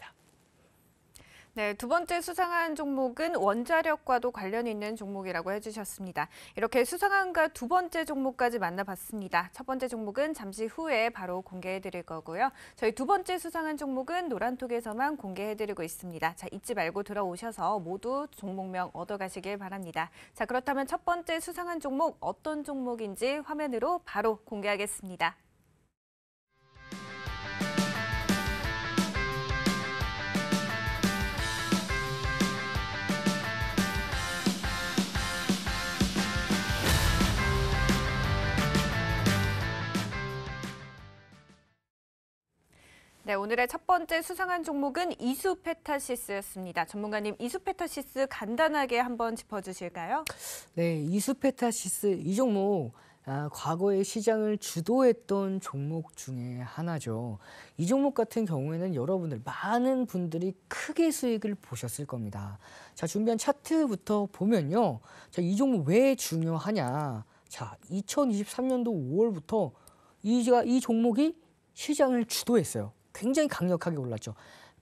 네, 두 번째 수상한 종목은 원자력과도 관련 있는 종목이라고 해주셨습니다. 이렇게 수상한과 두 번째 종목까지 만나봤습니다. 첫 번째 종목은 잠시 후에 바로 공개해드릴 거고요. 저희 두 번째 수상한 종목은 노란톡에서만 공개해드리고 있습니다. 자, 잊지 말고 들어오셔서 모두 종목명 얻어가시길 바랍니다. 자, 그렇다면 첫 번째 수상한 종목 어떤 종목인지 화면으로 바로 공개하겠습니다. 네, 오늘의 첫 번째 수상한 종목은 이수페타시스였습니다. 전문가님, 이수페타시스 간단하게 한번 짚어주실까요? 네, 이수페타시스 이 종목 아, 과거의 시장을 주도했던 종목 중에 하나죠. 이 종목 같은 경우에는 여러분들 많은 분들이 크게 수익을 보셨을 겁니다. 자, 준비한 차트부터 보면요. 자, 이 종목 왜 중요하냐? 자, 2023년도 5월부터 이이 종목이 시장을 주도했어요. 굉장히 강력하게 올랐죠.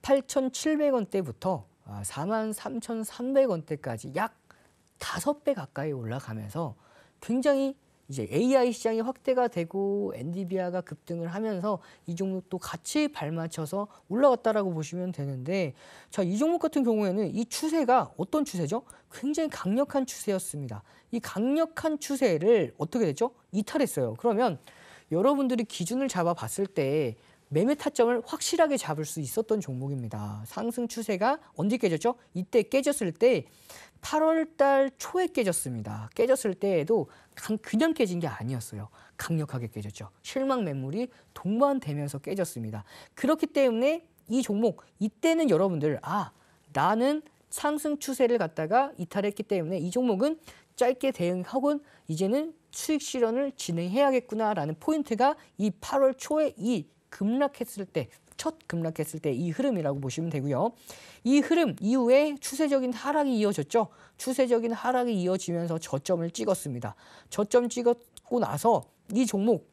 8,700원대부터 43,300원대까지 아, 약 5배 가까이 올라가면서 굉장히 이제 AI 시장이 확대가 되고 엔디비아가 급등을 하면서 이 종목도 같이 발맞춰서 올라갔다라고 보시면 되는데 자, 이 종목 같은 경우에는 이 추세가 어떤 추세죠? 굉장히 강력한 추세였습니다. 이 강력한 추세를 어떻게 됐죠? 이탈했어요. 그러면 여러분들이 기준을 잡아 봤을 때 매매 타점을 확실하게 잡을 수 있었던 종목입니다. 상승 추세가 언제 깨졌죠? 이때 깨졌을 때 8월 달 초에 깨졌습니다. 깨졌을 때에도 그냥 깨진 게 아니었어요. 강력하게 깨졌죠. 실망 매물이 동반되면서 깨졌습니다. 그렇기 때문에 이 종목 이때는 여러분들 아 나는 상승 추세를 갖다가 이탈했기 때문에 이 종목은 짧게 대응 혹은 이제는 수익 실현을 진행해야겠구나라는 포인트가 이 8월 초에 이 급락했을 때, 첫 급락했을 때 이 흐름이라고 보시면 되고요. 이 흐름 이후에 추세적인 하락이 이어졌죠. 추세적인 하락이 이어지면서 저점을 찍었습니다. 저점 찍었고 나서 이 종목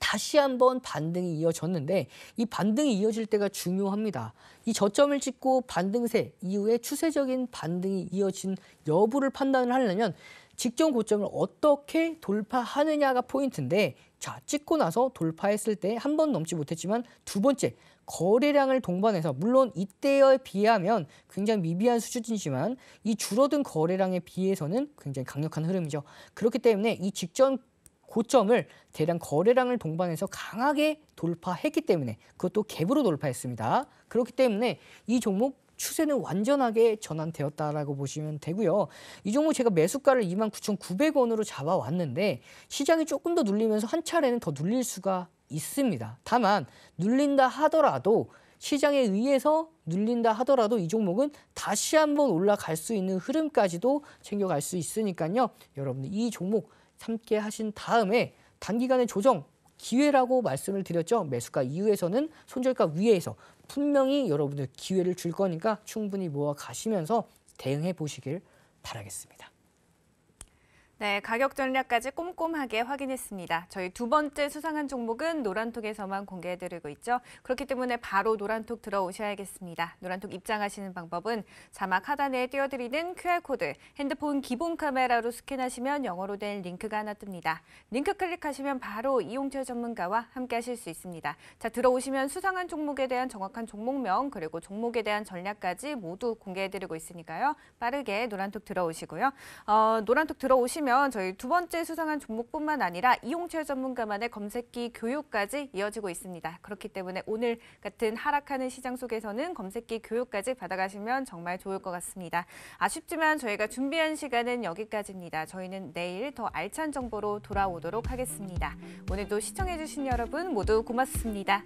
다시 한번 반등이 이어졌는데 이 반등이 이어질 때가 중요합니다. 이 저점을 찍고 반등세 이후에 추세적인 반등이 이어진 여부를 판단을 하려면 직전 고점을 어떻게 돌파하느냐가 포인트인데 자, 찍고 나서 돌파했을 때 한 번 넘지 못했지만 두 번째 거래량을 동반해서 물론 이때에 비하면 굉장히 미비한 수준이지만 이 줄어든 거래량에 비해서는 굉장히 강력한 흐름이죠. 그렇기 때문에 이 직전 고점을 대량 거래량을 동반해서 강하게 돌파했기 때문에 그것도 갭으로 돌파했습니다. 그렇기 때문에 이 종목 추세는 완전하게 전환되었다라고 보시면 되고요. 이 종목 제가 매수가를 29,900원으로 잡아왔는데 시장이 조금 더 눌리면서 한 차례는 더 눌릴 수가 있습니다. 다만 눌린다 하더라도 시장에 의해서 눌린다 하더라도 이 종목은 다시 한번 올라갈 수 있는 흐름까지도 챙겨갈 수 있으니까요. 여러분이 종목 함께 하신 다음에 단기간의 조정 기회라고 말씀을 드렸죠. 매수가 이후에서는 손절가 위에서 분명히 여러분들 기회를 줄 거니까 충분히 모아 가시면서 대응해 보시길 바라겠습니다. 네, 가격 전략까지 꼼꼼하게 확인했습니다. 저희 두 번째 수상한 종목은 노란톡에서만 공개해드리고 있죠. 그렇기 때문에 바로 노란톡 들어오셔야겠습니다. 노란톡 입장하시는 방법은 자막 하단에 띄워드리는 QR코드, 핸드폰 기본 카메라로 스캔하시면 영어로 된 링크가 하나 뜹니다. 링크 클릭하시면 바로 이용철 전문가와 함께 하실 수 있습니다. 자, 들어오시면 수상한 종목에 대한 정확한 종목명, 그리고 종목에 대한 전략까지 모두 공개해드리고 있으니까요. 빠르게 노란톡 들어오시고요. 어, 노란톡 들어오시면 보면 저희 두 번째 수상한 종목뿐만 아니라 이용철 전문가만의 검색기 교육까지 이어지고 있습니다. 그렇기 때문에 오늘 같은 하락하는 시장 속에서는 검색기 교육까지 받아가시면 정말 좋을 것 같습니다. 아쉽지만 저희가 준비한 시간은 여기까지입니다. 저희는 내일 더 알찬 정보로 돌아오도록 하겠습니다. 오늘도 시청해주신 여러분 모두 고맙습니다.